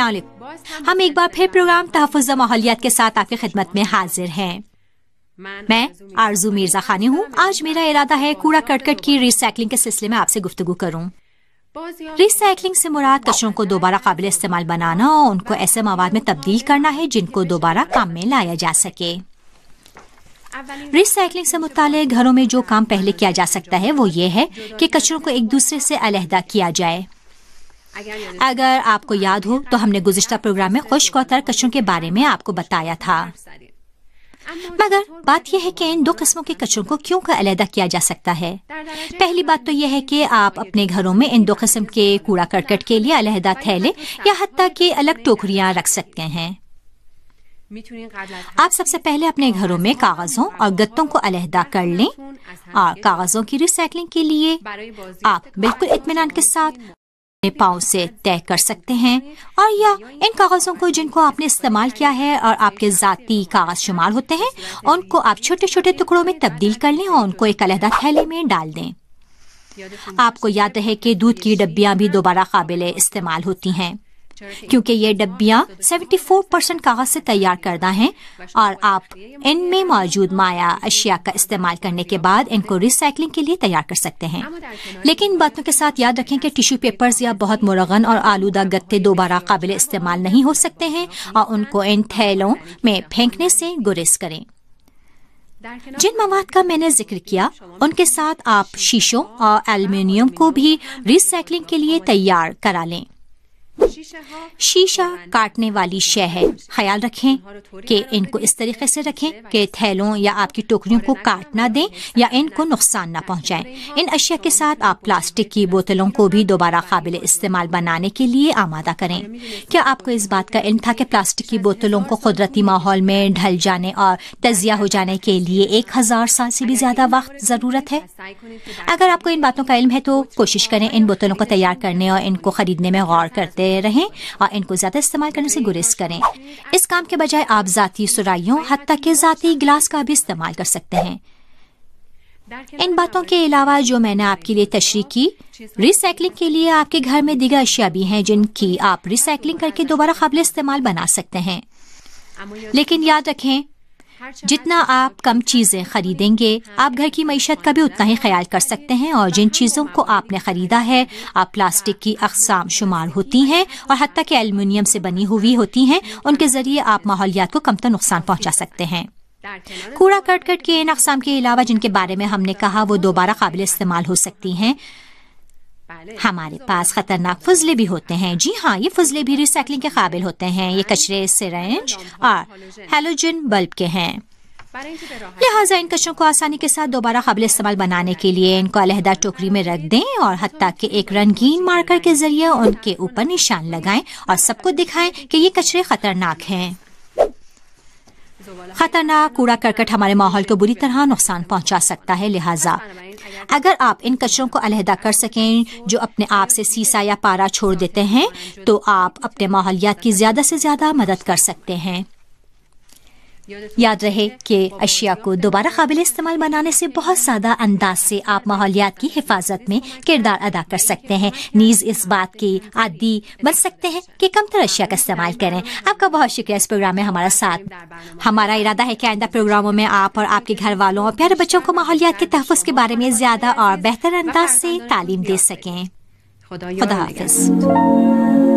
السلام علیکم ہم ایک بار پھر پروگرام تحفظ ماحولیات کے ساتھ آپ کی خدمت میں حاضر ہیں میں آرزو مرزا خانی ہوں آج میرا ارادہ ہے کوڑا کرکٹ کی ریسائکلنگ کے سلسلے میں آپ سے گفتگو کروں ریسائکلنگ سے مراد کچروں کو دوبارہ قابل استعمال بنانا اور ان کو ایسے مواد میں تبدیل کرنا ہے جن کو دوبارہ کام میں لایا جا سکے ریسائکلنگ سے متعلق گھروں میں جو کام پہلے کیا جا سکتا ہے وہ یہ ہے کہ کچروں کو ایک دوسرے سے علیحدہ کیا جائے اگر آپ کو یاد ہو تو ہم نے گزشتہ پروگرام میں خوش اور ترکشوں کے بارے میں آپ کو بتایا تھا مگر بات یہ ہے کہ ان دو قسموں کے کچھوں کو کیوں کا علیحدہ کیا جا سکتا ہے پہلی بات تو یہ ہے کہ آپ اپنے گھروں میں ان دو قسم کے کوڑا کرکٹ کے لیے علیحدہ تھیلے یا حتیٰ کہ الگ ٹوکریاں رکھ سکتے ہیں آپ سب سے پہلے اپنے گھروں میں کاغذوں اور گتوں کو علیحدہ کر لیں اور کاغذوں کی ریسائکلنگ کے لیے آپ بالکل اطمینان کے ساتھ پاؤں سے طے کر سکتے ہیں اور یا ان کاغذوں کو جن کو آپ نے استعمال کیا ہے اور آپ کے ذاتی کاغذ شمار ہوتے ہیں ان کو آپ چھوٹے چھوٹے ٹکڑوں میں تبدیل کر لیں اور ان کو ایک علیحدہ تھیلی میں ڈال دیں آپ کو یاد رہے کہ دودھ کی ڈبیاں بھی دوبارہ قابل استعمال ہوتی ہیں کیونکہ یہ ڈبیاں سیونٹی فور پرسینٹ کاغذ سے تیار کردہ ہیں اور آپ ان میں موجود مایا اشیاء کا استعمال کرنے کے بعد ان کو ریسائکلنگ کے لیے تیار کر سکتے ہیں لیکن باتوں کے ساتھ یاد رکھیں کہ ٹیشو پیپرز یا بہت مرغن اور آلودہ گتے دوبارہ قابل استعمال نہیں ہو سکتے ہیں اور ان کو ان تھیلوں میں پھینکنے سے گریز کریں جن مواد کا میں نے ذکر کیا ان کے ساتھ آپ شیشوں اور الومینیم کو بھی ریسائکلنگ کے لیے تیار کرا لیں شیشہ کاٹنے والی شے ہے خیال رکھیں کہ ان کو اس طریقے سے رکھیں کہ تھیلوں یا آپ کی ٹوکریوں کو کاٹ نہ دیں یا ان کو نقصان نہ پہنچائیں ان اشیاء کے ساتھ آپ پلاسٹک کی بوتلوں کو بھی دوبارہ قابل استعمال بنانے کے لیے آمادہ کریں کیا آپ کو اس بات کا علم تھا کہ پلاسٹک کی بوتلوں کو قدرتی ماحول میں ڈھل جانے اور تجزیہ ہو جانے کے لیے ایک ہزار سال سے بھی زیادہ وقت ضرورت ہے اگر آپ کو ان باتوں کا علم ہے تو کوشش کریں ان بوتلوں کو تیار کرنے اور ان کو خریدنے میں غور کرتے رہیں اور ان کو زیادہ استعمال کرنے سے گریز کریں اس کام کے بجائے آپ ذاتی ذاتی سرائیوں حتیٰ کہ گلاس کا بھی استعمال کر سکتے ہیں ان باتوں کے علاوہ جو میں نے آپ کے لیے تشریح کی ریسائکلنگ کے لیے آپ کے گھر میں دیگر اشیاء بھی ہیں جن کی آپ ریسائکلنگ کر کے دوبارہ قابل استعمال بنا سکتے ہیں لیکن یاد رکھیں جتنا آپ کم چیزیں خریدیں گے آپ گھر کی معیشت کا بھی اتنا ہی خیال کر سکتے ہیں اور جن چیزوں کو آپ نے خریدا ہے آپ پلاسٹک کی اقسام شمار ہوتی ہیں اور حتیٰ کہ الومینیم سے بنی ہوئی ہوتی ہیں ان کے ذریعے آپ ماحولیات کو کم تر نقصان پہنچا سکتے ہیں کوڑا کے ان اقسام کے علاوہ جن کے بارے میں ہم نے کہا وہ دوبارہ قابل استعمال ہو سکتی ہیں ہمارے پاس خطرناک فضلے بھی ہوتے ہیں جی ہاں یہ فضلے بھی ریسائکلنگ کے قابل ہوتے ہیں یہ ہاں، کچرے سرینج اور ہیلوجن بلب کے ہیں لہٰذا ان کچروں کو آسانی کے ساتھ دوبارہ قابل استعمال بنانے کے لیے ان کو علیحدہ ٹوکری میں رکھ دیں اور حتیٰ کہ ایک رنگین مارکر کے ذریعے ان کے اوپر نشان لگائیں اور سب کو دکھائیں کہ یہ کچرے خطرناک ہیں خطرناک کوڑا کرکٹ ہمارے ماحول کو بری طرح نقصان پہنچا سکتا ہے لہٰذا اگر آپ ان کچروں کو علیحدہ کر سکیں جو اپنے آپ سے سیسا یا پارا چھوڑ دیتے ہیں تو آپ اپنے ماحولیات کی زیادہ سے زیادہ مدد کر سکتے ہیں یاد رہے کہ اشیاء کو دوبارہ قابل استعمال بنانے سے بہت زیادہ انداز سے آپ ماحولیات کی حفاظت میں کردار ادا کر سکتے ہیں نیز اس بات کی عادی بن سکتے ہیں کہ کم تر اشیاء کا استعمال کریں آپ کا بہت شکریہ اس پروگرام میں ہمارا ساتھ ہمارا ارادہ ہے کہ آئندہ پروگراموں میں آپ اور آپ کے گھر والوں اور پیارے بچوں کو ماحولیات کے تحفظ کے بارے میں زیادہ اور بہتر انداز سے تعلیم دے سکیں خدا حافظ